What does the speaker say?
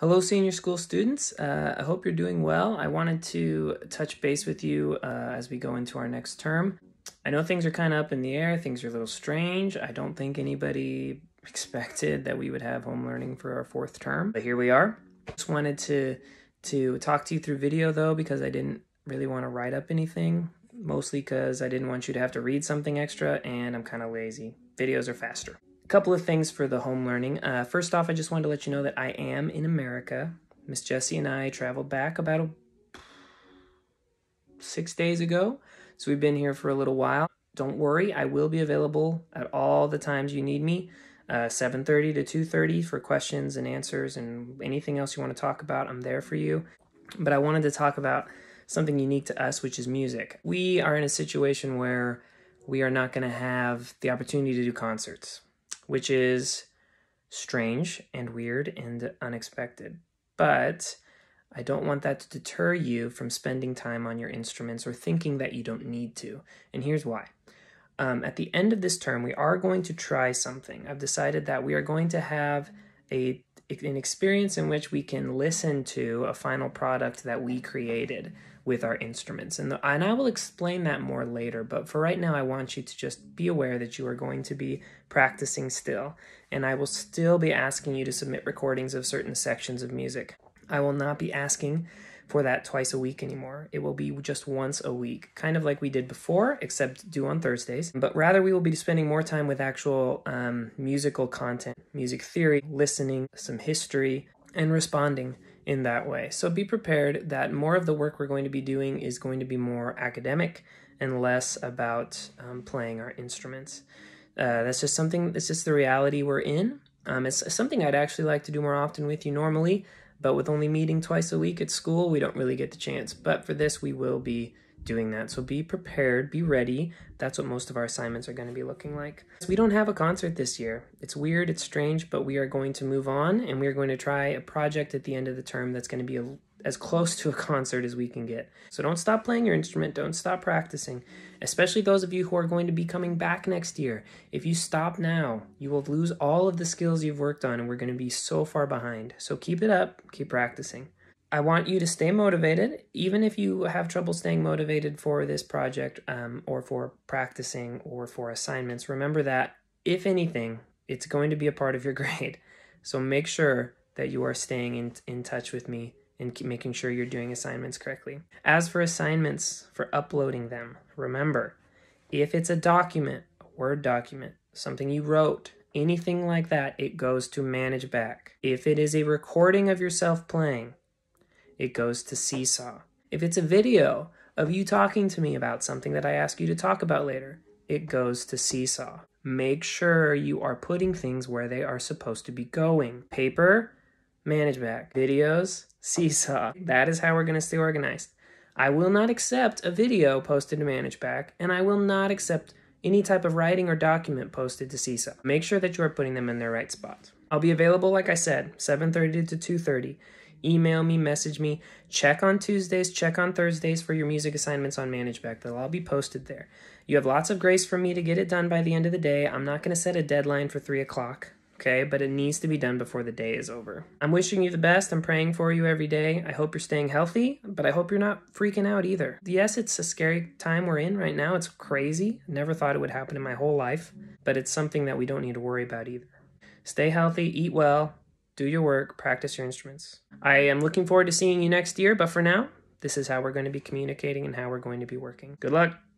Hello, senior school students. Uh, I hope you're doing well. I wanted to touch base with you uh, as we go into our next term. I know things are kind of up in the air, things are a little strange. I don't think anybody expected that we would have home learning for our fourth term, but here we are. Just wanted to to talk to you through video though because I didn't really want to write up anything, mostly because I didn't want you to have to read something extra and I'm kind of lazy. Videos are faster couple of things for the home learning. Uh, first off, I just wanted to let you know that I am in America. Miss Jessie and I traveled back about a, six days ago, so we've been here for a little while. Don't worry, I will be available at all the times you need me, uh, 7.30 to 2.30 for questions and answers and anything else you want to talk about, I'm there for you. But I wanted to talk about something unique to us, which is music. We are in a situation where we are not going to have the opportunity to do concerts which is strange and weird and unexpected. But I don't want that to deter you from spending time on your instruments or thinking that you don't need to. And here's why. Um, at the end of this term, we are going to try something. I've decided that we are going to have a an experience in which we can listen to a final product that we created with our instruments. And, the, and I will explain that more later, but for right now, I want you to just be aware that you are going to be practicing still. And I will still be asking you to submit recordings of certain sections of music. I will not be asking for that twice a week anymore. It will be just once a week, kind of like we did before, except due on Thursdays. But rather, we will be spending more time with actual um, musical content, music theory, listening, some history, and responding in that way. So be prepared that more of the work we're going to be doing is going to be more academic and less about um, playing our instruments. Uh, that's just something, that's just the reality we're in. Um, it's something I'd actually like to do more often with you normally. But with only meeting twice a week at school, we don't really get the chance. But for this, we will be doing that. So be prepared, be ready. That's what most of our assignments are going to be looking like. We don't have a concert this year. It's weird, it's strange, but we are going to move on and we are going to try a project at the end of the term that's going to be a as close to a concert as we can get. So don't stop playing your instrument, don't stop practicing, especially those of you who are going to be coming back next year. If you stop now, you will lose all of the skills you've worked on and we're going to be so far behind. So keep it up, keep practicing. I want you to stay motivated, even if you have trouble staying motivated for this project um, or for practicing or for assignments. Remember that, if anything, it's going to be a part of your grade. So make sure that you are staying in, in touch with me and keep making sure you're doing assignments correctly. As for assignments for uploading them, remember if it's a document, a Word document, something you wrote, anything like that, it goes to Manage Back. If it is a recording of yourself playing, it goes to Seesaw. If it's a video of you talking to me about something that I ask you to talk about later, it goes to Seesaw. Make sure you are putting things where they are supposed to be going. Paper, manage back, videos, seesaw. That is how we're going to stay organized. I will not accept a video posted to manage back, and I will not accept any type of writing or document posted to seesaw. Make sure that you are putting them in their right spot. I'll be available, like I said, 7.30 to 2.30. Email me, message me, check on Tuesdays, check on Thursdays for your music assignments on ManageBack. They'll all be posted there. You have lots of grace for me to get it done by the end of the day. I'm not going to set a deadline for 3 o'clock okay? But it needs to be done before the day is over. I'm wishing you the best. I'm praying for you every day. I hope you're staying healthy, but I hope you're not freaking out either. Yes, it's a scary time we're in right now. It's crazy. Never thought it would happen in my whole life, but it's something that we don't need to worry about either. Stay healthy, eat well, do your work, practice your instruments. I am looking forward to seeing you next year, but for now, this is how we're going to be communicating and how we're going to be working. Good luck.